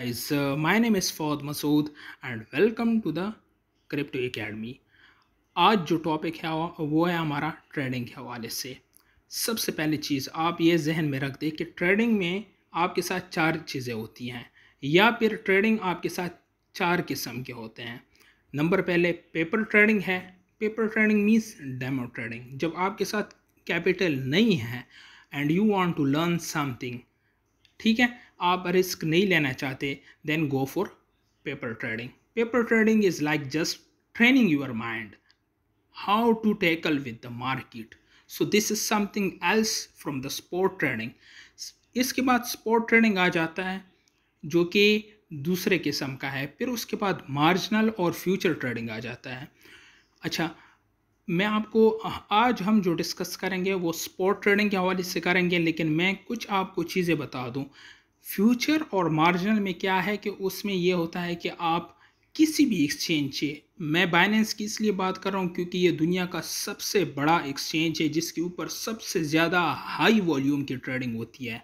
guys uh, my name is Fawad Masood and welcome to the crypto academy आज जो topic है वो है हमारा ट्रेडिंग के हवाले से सबसे पहली चीज़ आप ये जहन में रख दें कि ट्रेडिंग में आपके साथ चार चीज़ें होती हैं या फिर ट्रेडिंग आपके साथ चार किस्म के होते हैं नंबर पहले पेपर ट्रेडिंग है paper trading means demo trading जब आपके साथ कैपिटल नहीं है and you want to learn something ठीक है आप रिस्क नहीं लेना चाहते then go for paper trading paper trading is like just training your mind how to tackle with the market so this is something else from the sport trading इसके बाद sport trading आ जाता है जो कि दूसरे किस्म का है फिर उसके बाद मार्जिनल और फ्यूचर ट्रेडिंग आ जाता है अच्छा मैं आपको आज हम जो डिस्कस करेंगे वो स्पोर्ट ट्रेडिंग के हवाले से करेंगे लेकिन मैं कुछ आपको चीज़ें बता दूं फ्यूचर और मार्जिनल में क्या है कि उसमें यह होता है कि आप किसी भी एक्सचेंज से मैं बाइनेंस की इसलिए बात कर रहा हूँ क्योंकि ये दुनिया का सबसे बड़ा एक्सचेंज है जिसके ऊपर सबसे ज़्यादा हाई वॉल्यूम की ट्रेडिंग होती है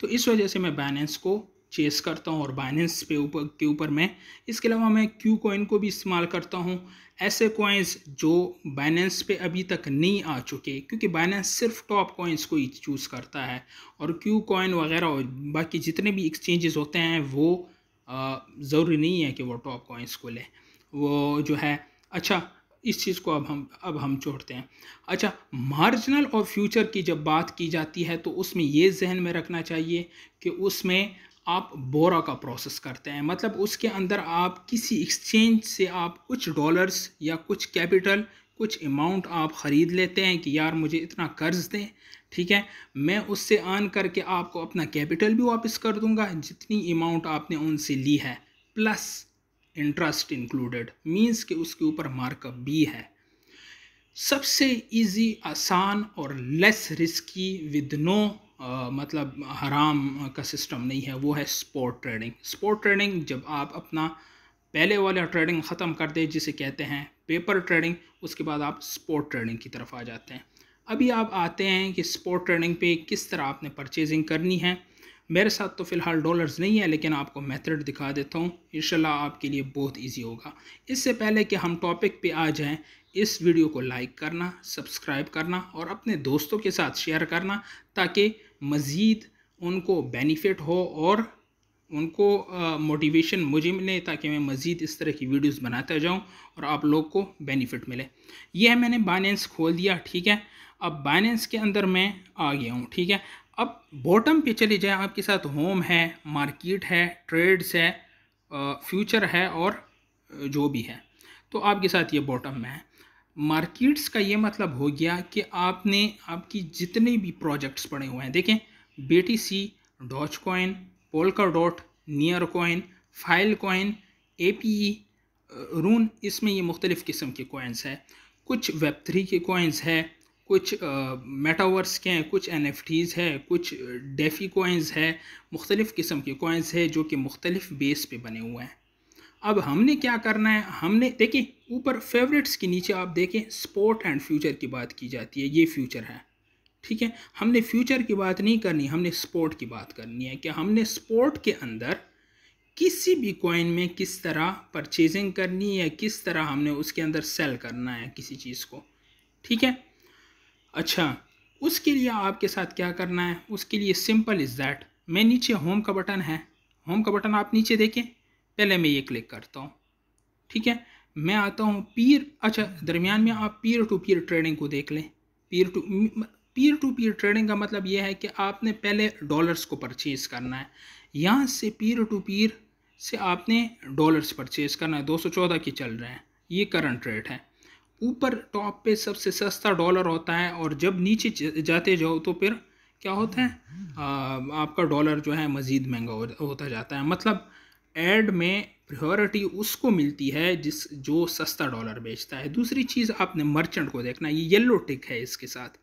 तो इस वजह से मैं बाइनेंस को चेस करता हूँ और बाइनेंस पे ऊपर के ऊपर मैं इसके अलावा मैं क्यू कॉइन को भी इस्तेमाल करता हूँ ऐसे कॉइन्स जो बाइनेंस पे अभी तक नहीं आ चुके क्योंकि बाइनेंस सिर्फ टॉप कॉइन्स को ही चूज़ करता है और क्यू कॉइन वगैरह और बाकी जितने भी एक्सचेंजेस होते हैं वो ज़रूरी नहीं है कि वो टॉप कॉइन्स को लें वो जो है अच्छा इस चीज़ को अब हम अब हम छोड़ते हैं अच्छा मार्जिनल और फ्यूचर की जब बात की जाती है तो उसमें ये जहन में रखना चाहिए कि उसमें आप बोरा का प्रोसेस करते हैं मतलब उसके अंदर आप किसी एक्सचेंज से आप कुछ डॉलर्स या कुछ कैपिटल कुछ अमाउंट आप ख़रीद लेते हैं कि यार मुझे इतना कर्ज़ दें ठीक है मैं उससे अर्न करके आपको अपना कैपिटल भी वापस कर दूंगा जितनी अमाउंट आपने उनसे ली है प्लस इंटरेस्ट इंक्लूडेड मींस कि उसके ऊपर मार्कअप भी है सबसे इजी आसान और less risky with no ah, मतलब हराम का सिस्टम नहीं है वो है स्पोर्ट ट्रेडिंग स्पोर्ट ट्रेडिंग जब आप अपना पहले वाला ट्रेडिंग ख़त्म कर दे जिसे कहते हैं पेपर ट्रेडिंग उसके बाद आप स्पोर्ट ट्रेडिंग की तरफ आ जाते हैं अभी आप आते हैं कि स्पोर्ट ट्रेडिंग पे किस तरह आपने परचेजिंग करनी है मेरे साथ तो फ़िलहाल डॉलर्स नहीं है लेकिन आपको मेथड दिखा देता हूँ इनशाला आपके लिए बहुत इजी होगा इससे पहले कि हम टॉपिक पे आ जाएं इस वीडियो को लाइक करना सब्सक्राइब करना और अपने दोस्तों के साथ शेयर करना ताकि मज़ीद उनको बेनिफिट हो और उनको मोटिवेशन मुझे मिले ताकि मैं मज़ीद इस तरह की वीडियोस बनाता जाऊं और आप लोग को बेनिफिट मिले यह है मैंने बाइनेंस खोल दिया ठीक है अब बाइनेंस के अंदर मैं आ गया हूं ठीक है अब बॉटम पे चले जाए आपके साथ होम है मार्केट है ट्रेड्स है फ्यूचर है और जो भी है तो आपके साथ ये बॉटम में है मार्केट्स का ये मतलब हो गया कि आपने आपकी जितने भी प्रोजेक्ट्स पड़े हुए हैं देखें B T C Dogecoin Polkadot near coin Filecoin A P E rune इसमें ये मुख्तलिफ़ किस्म के कॉइन्स हैं कुछ वेब थ्री के कॉइन्स हैं कुछ मेटावर्स के हैं कुछ एन एफ टीज़ है कुछ डेफी कॉइन्स है मुख्तलिफ़ किस्म के कॉइन्स है जो कि मुख्तलिफ़ बेस पे बने हुए हैं अब हमने क्या करना है हमने देखिए ऊपर फेवरेट्स के नीचे आप देखें स्पोर्ट एंड फ्यूचर की बात की जाती है ये फ्यूचर है ठीक है हमने फ्यूचर की बात नहीं करनी हमने स्पोर्ट की बात करनी है कि हमने स्पोर्ट के अंदर किसी भी कॉइन में किस तरह परचेजिंग करनी है किस तरह हमने उसके अंदर सेल करना है किसी चीज़ को ठीक है अच्छा उसके लिए आपके साथ क्या करना है उसके लिए सिंपल इज़ दैट मैं नीचे होम का बटन है होम का बटन आप नीचे देखें पहले मैं ये क्लिक करता हूँ ठीक है मैं आता हूँ पीर अच्छा दरमियान में आप पीर टू पीर ट्रेडिंग को देख लें पीर टू पीर टू पीर ट्रेडिंग का मतलब ये है कि आपने पहले डॉलर्स को परचेज़ करना है यहाँ से पीर टू पीर से आपने डॉलर्स परचेज़ करना है दो सौ चौदह की चल रहे हैं ये करंट रेट है ऊपर टॉप पे सबसे सस्ता डॉलर होता है और जब नीचे जाते जाओ तो फिर क्या होता है आ, आपका डॉलर जो है मज़ीद महंगा हो, होता जाता है मतलब एड में प्रायोरिटी उसको मिलती है जिस जो सस्ता डॉलर बेचता है दूसरी चीज़ आपने मर्चेंट को देखना ये येलो टिक है इसके साथ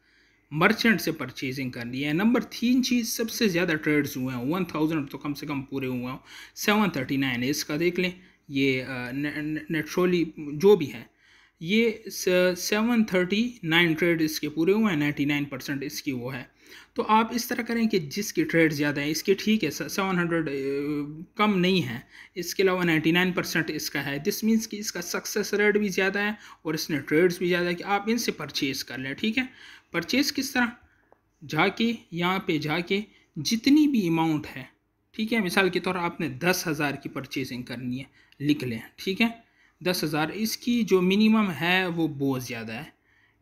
मर्चेंट से परचेजिंग करनी है नंबर तीन चीज़ सबसे ज़्यादा ट्रेड्स हुए हैं वन थाउजेंड तो कम से कम पूरे हुए हैं सेवन थर्टी नाइन इसका देख लें ये नेट्रोली जो भी है ये सेवन थर्टी नाइन ट्रेड इसके पूरे हुए हैं नाइन्टी नाइन परसेंट इसकी वो है तो आप इस तरह करें कि जिसकी ट्रेड ज़्यादा है इसकी ठीक है सेवन हंड्रेड कम नहीं है इसके अलावा नाइन्टी नाइन परसेंट इसका है दिस मीन्स कि इसका सक्सेस रेट भी ज़्यादा है और इसने ट्रेड्स भी ज़्यादा है कि आप इनसे परचेज़ कर लें ठीक है परचेज़ किस तरह जाके यहाँ पे जाके जितनी भी अमाउंट है ठीक है मिसाल के तौर आपने दस हज़ार की परचेजिंग करनी है लिख लें ठीक है दस हज़ार इसकी जो मिनिमम है वो बहुत ज़्यादा है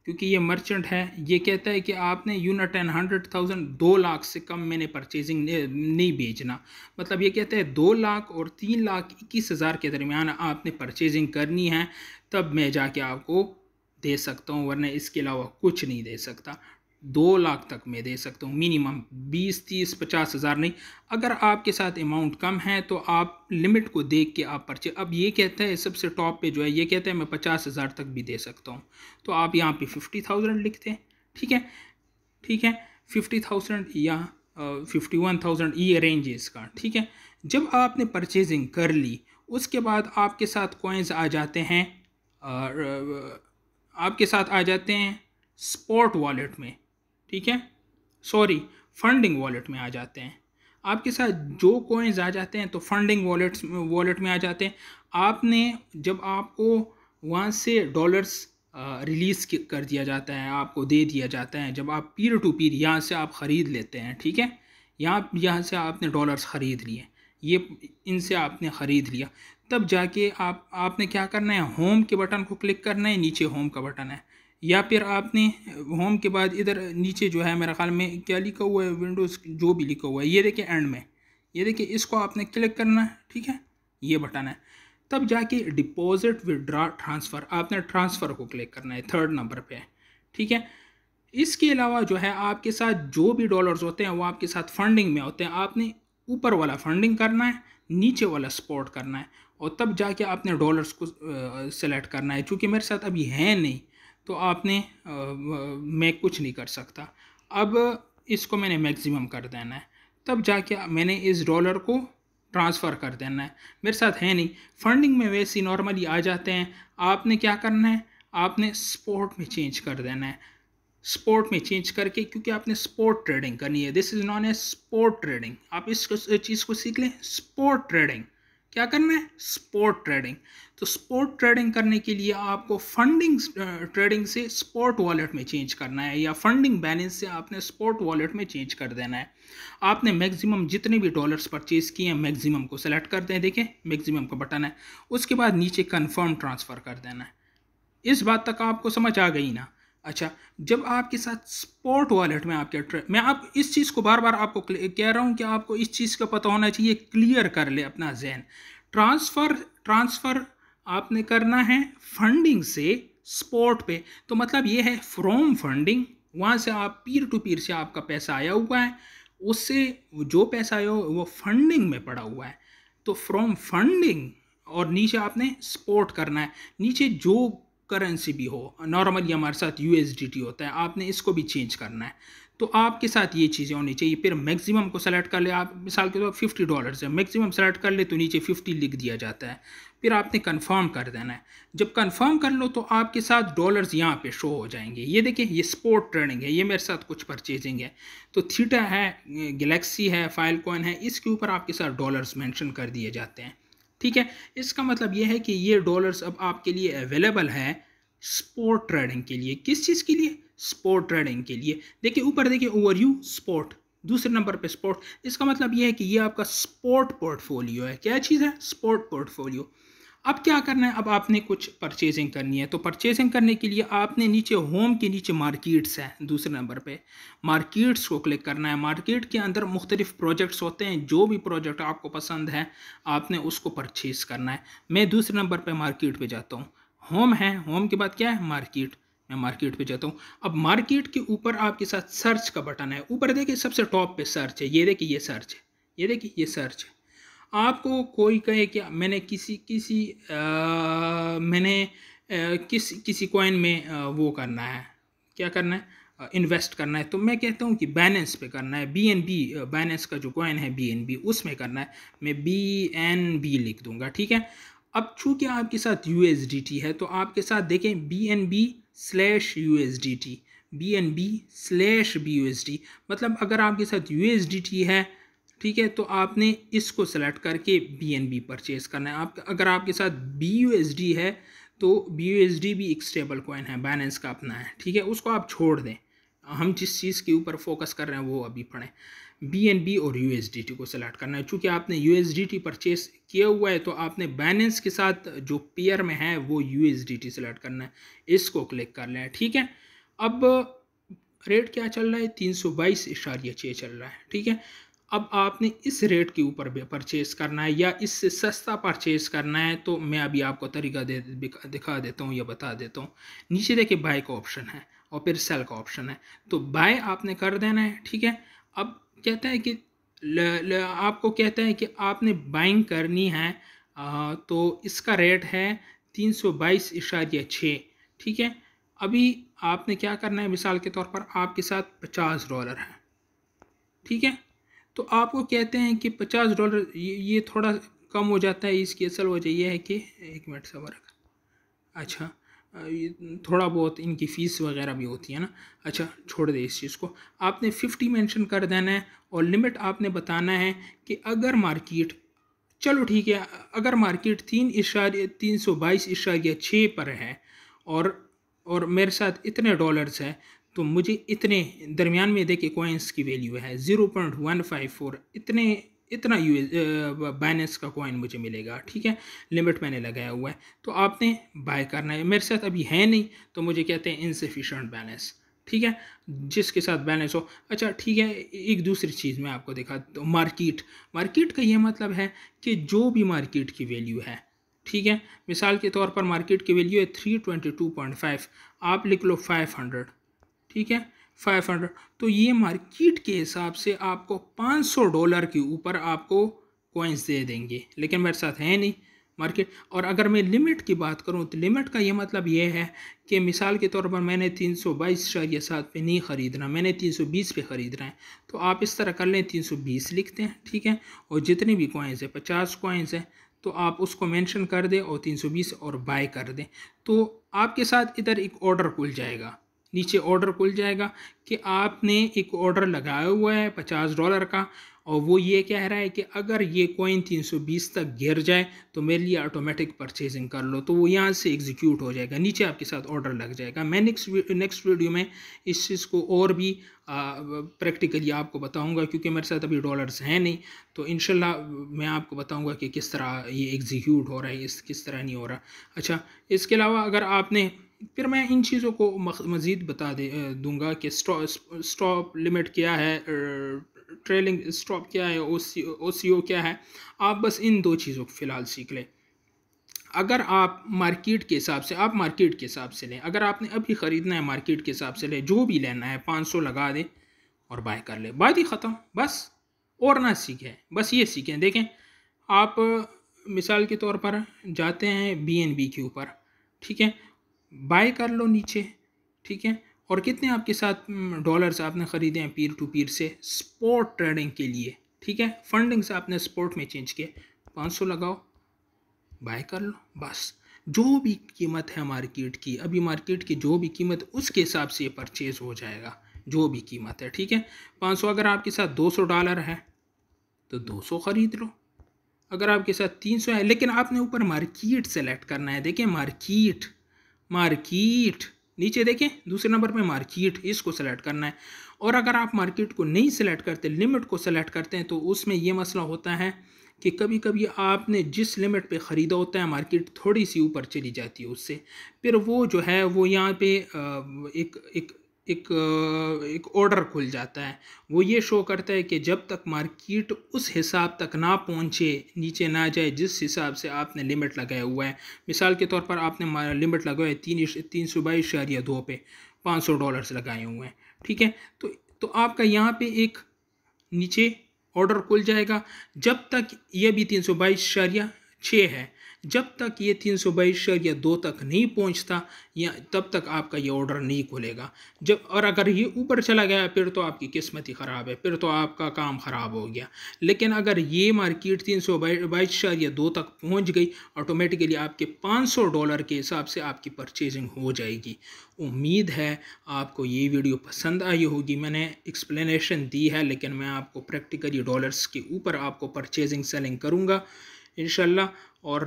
क्योंकि ये मर्चेंट है ये कहता है कि आपने यूनिट एंड हंड्रेड थाउजेंड दो लाख से कम मैंने परचेजिंग नहीं बेचना मतलब ये कहता है दो लाख और तीन लाख इक्कीस हज़ार के दरमियान आपने परचेजिंग करनी है तब मैं जाके आपको दे सकता हूँ वरना इसके अलावा कुछ नहीं दे सकता दो लाख तक मैं दे सकता हूँ मिनिमम बीस तीस पचास हज़ार नहीं अगर आपके साथ अमाउंट कम है तो आप लिमिट को देख के आप पर्चे अब ये कहता है सबसे टॉप पे जो है ये कहता है मैं पचास हज़ार तक भी दे सकता हूँ तो आप यहाँ पे फिफ्टी थाउजेंड लिखते हैं ठीक है ठीक है फिफ्टी थाउजेंड या फिफ्टी वन थाउजेंड ये रेंज है इसका ठीक है जब आपने परचेजिंग कर ली उसके बाद आपके साथ कॉइन्स आ जाते हैं और आपके साथ आ जाते हैं स्पॉट वॉलेट में ठीक है सॉरी फंडिंग वॉलेट में आ जाते हैं आपके साथ जो कोइंस आ जाते हैं तो फंडिंग वॉलेट्स वॉलेट में आ जाते हैं आपने जब आपको वहाँ से डॉलर्स रिलीज़ कर दिया जाता है आपको दे दिया जाता है जब आप पीर टू पीर यहाँ से आप ख़रीद लेते हैं ठीक है यहाँ यहाँ से आपने डॉलर्स ख़रीद लिए ये इनसे आपने ख़रीद लिया तब जाके आप आपने क्या करना है होम के बटन को क्लिक करना है नीचे होम का बटन है या फिर आपने होम के बाद इधर नीचे जो है मेरा ख्याल में क्या लिखा हुआ है विंडोज़ जो भी लिखा हुआ है ये देखिए एंड में ये देखिए इसको आपने क्लिक करना है ठीक है ये बटन है तब जाके डिपॉजिट विदड्रा ट्रांसफ़र आपने ट्रांसफ़र को क्लिक करना है थर्ड नंबर पे ठीक है इसके अलावा जो है आपके साथ जो भी डॉलर्स होते हैं वो आपके साथ फंडिंग में होते हैं आपने ऊपर वाला फंडिंग करना है नीचे वाला सपोर्ट करना है और तब जाके आपने डॉलर्स को सेलेक्ट करना है चूँकि मेरे साथ अभी है नहीं तो आपने मैं कुछ नहीं कर सकता अब इसको मैंने मैक्सिमम कर देना है तब जाके मैंने इस डॉलर को ट्रांसफ़र कर देना है मेरे साथ है नहीं फंडिंग में वैसे नॉर्मली आ जाते हैं आपने क्या करना है आपने स्पोर्ट में चेंज कर देना है स्पोर्ट में चेंज करके क्योंकि आपने स्पोर्ट ट्रेडिंग करनी है this is known a sport trading आप इस चीज़ को सीख लें स्पोर्ट ट्रेडिंग क्या करना है स्पोर्ट ट्रेडिंग तो स्पोर्ट ट्रेडिंग करने के लिए आपको फंडिंग ट्रेडिंग से स्पोर्ट वॉलेट में चेंज करना है या फंडिंग बैलेंस से आपने स्पोर्ट वॉलेट में चेंज कर देना है आपने मैक्सिमम जितने भी डॉलर्स परचेज़ किए हैं मैक्सिमम को सेलेक्ट कर दें देखें मैक्सिमम का बटन है उसके बाद नीचे कन्फर्म ट्रांसफ़र कर देना है इस बात तक आपको समझ आ गई ना अच्छा जब आपके साथ स्पॉट वॉलेट में आपके ट्रे मैं आप इस चीज़ को बार बार आपको कह रहा हूँ कि आपको इस चीज़ का पता होना चाहिए क्लियर कर ले अपना जहन ट्रांसफ़र ट्रांसफ़र आपने करना है फंडिंग से स्पॉट पे तो मतलब ये है फ्रॉम फंडिंग वहाँ से आप पीर टू पीर से आपका पैसा आया हुआ है उससे जो पैसा आया हो वो फंडिंग में पड़ा हुआ है तो फ्रॉम फंडिंग और नीचे आपने स्पोर्ट करना है नीचे जो करेंसी भी हो नॉर्मली हमारे साथ यू होता है आपने इसको भी चेंज करना है तो आपके साथ ये चीज़ें होनी चाहिए फिर मैक्सिमम को सेलेक्ट कर ले आप मिसाल के तौर पर फिफ्टी डॉलर है मैक्सिमम सेलेक्ट कर ले तो नीचे फिफ्टी लिख दिया जाता है फिर आपने कंफर्म कर देना है जब कंफर्म कर लो तो आपके साथ डॉलर्स यहाँ पे शो हो जाएंगे ये देखिए ये स्पोर्ट ट्रेडिंग है ये मेरे साथ कुछ परचेजिंग है तो थीटा है गलेक्सी है फाइल कॉइन है इसके ऊपर आपके साथ डॉलर्स मेंशन कर दिए जाते हैं ठीक है इसका मतलब यह है कि ये डॉलर्स अब आपके लिए अवेलेबल है स्पोर्ट ट्रेडिंग के लिए किस चीज़ के लिए स्पोर्ट ट्रेडिंग के लिए देखिए ऊपर देखिए ओवर यू स्पोर्ट दूसरे नंबर पे स्पोर्ट इसका मतलब यह है कि ये आपका स्पोर्ट पोर्टफोलियो है क्या चीज़ है स्पोर्ट पोर्टफोलियो अब क्या करना है अब आपने कुछ परचेजिंग करनी है तो परचेजिंग करने के लिए आपने नीचे होम के नीचे मार्केट्स है दूसरे नंबर पे मार्केट्स को क्लिक करना है मार्केट के अंदर मुख्तलिफ प्रोजेक्ट्स होते हैं जो भी प्रोजेक्ट आपको पसंद है आपने उसको परचेज़ करना है मैं दूसरे नंबर पर मार्केट पर जाता हूँ होम है होम के बाद क्या है मार्केट मैं मार्केट पे जाता हूँ अब मार्केट के ऊपर आपके साथ सर्च का बटन है ऊपर देखिए सबसे टॉप पे सर्च है ये देखिए ये सर्च है ये देखिए ये सर्च है आपको कोई कहे कि मैंने किसी किसी आ, मैंने आ, किस किसी कॉइन में आ, वो करना है क्या करना है इन्वेस्ट करना है तो मैं कहता हूँ कि बैलेंस पे करना है बी एन बी बैलेंस का जो कॉइन है बी एन बी उसमें करना है मैं बी एन बी लिख दूँगा ठीक है अब चूँकि आपके साथ यू एस डी टी है तो आपके साथ देखें B N B slash U S D T B N B slash B U S D मतलब अगर आपके साथ यू एस डी टी है ठीक है तो आपने इसको सेलेक्ट करके बी एन बी परचेज़ करना है आप अगर आपके साथ बी यू एस डी है तो बी यू एस डी भी एक स्टेबल कॉइन है बैलेंस का अपना है ठीक है उसको आप छोड़ दें हम जिस चीज़ के ऊपर फोकस कर रहे हैं वो अभी पढ़ें बी एन बी और यू एस डी टी को सेलेक्ट करना है चूँकि आपने U S D T purchase किया हुआ है तो आपने बैलेंस के साथ जो पेयर में है वो U S D T select करना है इसको क्लिक कर लें ठीक है अब रेट क्या चल रहा है तीन सौ बाईस इशारिया छः चल रहा है ठीक है अब आपने इस रेट के ऊपर परचेज़ करना है या इससे सस्ता परचेज़ करना है तो मैं अभी आपको तरीका दे दिखा देता हूँ या बता देता हूँ नीचे देखिए बाय का ऑप्शन है और फिर सेल का ऑप्शन है तो बाय आपने कर देना है ठीक है अब कहते हैं कि ल, ल, आपको कहते हैं कि आपने बाइंग करनी है आ, तो इसका रेट है तीन सौ बाईस छः ठीक है अभी आपने क्या करना है मिसाल के तौर पर आपके साथ पचास डॉलर है ठीक है तो आपको कहते हैं कि पचास डॉलर ये, ये थोड़ा कम हो जाता है इसकी असल वजह यह है कि एक मिनट सबर अच्छा थोड़ा बहुत इनकी फ़ीस वगैरह भी होती है ना अच्छा छोड़ दे इस चीज़ को आपने फिफ्टी मेंशन कर देना है और लिमिट आपने बताना है कि अगर मार्केट चलो ठीक है अगर मार्केट तीन इशारे तीन सौ बाईस इशारिया छः पर है और और मेरे साथ इतने डॉलर्स हैं तो मुझे इतने दरमियान में देखिए कोइंस की वैल्यू है zero point one five four इतने इतना यू बाइनेंस का कॉइन मुझे मिलेगा ठीक है लिमिट मैंने लगाया हुआ है तो आपने बाय करना है मेरे साथ अभी है नहीं तो मुझे कहते हैं इनसफिशेंट बैलेंस ठीक है जिसके साथ बैलेंस हो अच्छा ठीक है एक दूसरी चीज़ मैं आपको दिखा तो मार्किट मार्किट का ये मतलब है कि जो भी मार्किट की वैल्यू है ठीक है मिसाल के तौर पर मार्किट की वैल्यू है three twenty two point five आप लिख लो फाइव हंड्रेड ठीक है फाइव हंड्रेड तो ये मार्केट के हिसाब से आपको पाँच सौ डॉलर के ऊपर आपको कॉइन्स दे देंगे लेकिन मेरे साथ है नहीं मार्केट और अगर मैं लिमिट की बात करूं तो लिमिट का ये मतलब ये है कि मिसाल के तौर पर मैंने तीन सौ बाईस या सात पे नहीं ख़रीदना मैंने तीन सौ बीस पे ख़रीदना है तो आप इस तरह कर लें तीन सौ बीस लिखते हैं ठीक है और जितने भी कॉइन्स हैं पचास कॉइन्स हैं तो आप उसको मेंशन कर दें और तीन सौ बीस और बाय कर दें तो आपके साथ इधर एक ऑर्डर खुल जाएगा नीचे ऑर्डर खुल जाएगा कि आपने एक ऑर्डर लगाया हुआ है पचास डॉलर का और वो ये कह रहा है कि अगर ये कॉइन 320 तक गिर जाए तो मेरे लिए ऑटोमेटिक परचेजिंग कर लो तो वो यहाँ से एग्जीक्यूट हो जाएगा नीचे आपके साथ ऑर्डर लग जाएगा मैं नेक्स्ट नेक्स्ट वीडियो में इस चीज़ को और भी प्रैक्टिकली आपको बताऊंगा क्योंकि मेरे साथ अभी डॉलर्स हैं नहीं तो इन मैं आपको बताऊंगा कि किस तरह ये एग्जीक्यूट हो रहा है इस किस तरह नहीं हो रहा अच्छा इसके अलावा अगर आपने फिर मैं इन चीज़ों को मज़ीद बता दे दूँगा कि स्टॉप लिमिट क्या है ट्रेलिंग स्टॉप क्या है ओ सी ओ क्या है आप बस इन दो चीज़ों को फ़िलहाल सीख लें अगर आप मार्केट के हिसाब से आप मार्केट के हिसाब से लें अगर आपने अभी ख़रीदना है मार्केट के हिसाब से लें जो भी लेना है पाँच सौ लगा दें और बाय कर लें बात ही ख़त्म बस और ना सीखें बस ये सीखें देखें आप मिसाल के तौर पर जाते हैं बी एन बी के ऊपर ठीक है बाय कर लो नीचे ठीक है और कितने आपके साथ डॉलर्स आपने ख़रीदे हैं पीर टू पीर से स्पोर्ट ट्रेडिंग के लिए ठीक है फंडिंग्स आपने स्पोर्ट में चेंज किए पाँच सौ लगाओ बाय कर लो बस जो भी कीमत है मार्केट की अभी मार्केट की जो भी कीमत उसके हिसाब से परचेज हो जाएगा जो भी कीमत है ठीक है पाँच सौ अगर आपके साथ दो सौ डॉलर है तो दो सौ ख़रीद लो अगर आपके साथ तीन सौ है लेकिन आपने ऊपर मार्किट सेलेक्ट करना है देखिए मार्किट मार्किट नीचे देखें दूसरे नंबर पे मार्किट इसको सेलेक्ट करना है और अगर आप मार्किट को नहीं सेलेक्ट करते लिमिट को सेलेक्ट करते हैं तो उसमें यह मसला होता है कि कभी कभी आपने जिस लिमिट पे ख़रीदा होता है मार्केट थोड़ी सी ऊपर चली जाती है उससे फिर वो जो है वो यहाँ पे एक एक एक एक ऑर्डर खुल जाता है वो ये शो करता है कि जब तक मार्केट उस हिसाब तक ना पहुंचे नीचे ना जाए जिस हिसाब से आपने लिमिट लगाया हुआ है मिसाल के तौर पर आपने लिमिट लगाया तीन तीन सौ बाईस इशारिया दो पे पाँच सौ डॉलर लगाए हुए हैं ठीक है तो तो आपका यहाँ पे एक नीचे ऑर्डर खुल जाएगा जब तक ये भी तीन सौ बाईस इशारिया छः है जब तक ये तीन सौ बाईस शेयर या दो तक नहीं पहुंचता या तब तक आपका ये ऑर्डर नहीं खुलेगा जब और अगर ये ऊपर चला गया फिर तो आपकी किस्मत ही ख़राब है फिर तो आपका काम ख़राब हो गया लेकिन अगर ये मार्केट तीन सौ बाईस शेयर या दो तक पहुंच गई ऑटोमेटिकली आपके पाँच सौ डॉलर के हिसाब से आपकी परचेजिंग हो जाएगी उम्मीद है आपको ये वीडियो पसंद आई होगी मैंने एक्सप्लेनेशन दी है लेकिन मैं आपको प्रैक्टिकली डॉलर्स के ऊपर आपको परचेजिंग सेलिंग करूँगा इन और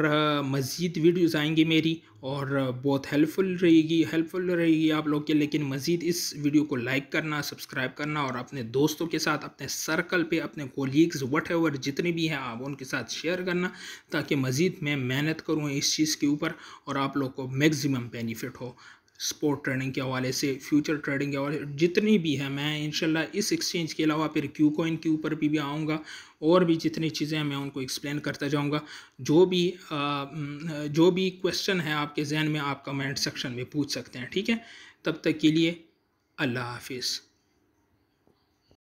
मज़ीद वीडियोज़ आएंगी मेरी और बहुत हेल्पफुल रहेगी हेल्पफुल रहेगी आप लोग के लेकिन मज़ीद इस वीडियो को लाइक करना सब्सक्राइब करना और अपने दोस्तों के साथ अपने सर्कल पे अपने कोलीग्स वट एवर जितने भी हैं आप उनके साथ शेयर करना ताकि मज़ीद मैं मेहनत करूँ इस चीज़ के ऊपर और आप लोग को मैगजिम बेनिफिट हो स्पोर्ट ट्रेडिंग के हवाले से फ्यूचर ट्रेडिंग के हवाले जितनी भी है मैं इनशाला इस एक्सचेंज के अलावा फिर क्यू कोइन के ऊपर भी, भी आऊँगा और भी जितनी चीज़ें हैं मैं उनको एक्सप्लेन करता जाऊँगा जो भी आ, जो भी क्वेश्चन है आपके जहन में आप कमेंट सेक्शन में पूछ सकते हैं ठीक है तब तक के लिए अल्लाह हाफिज़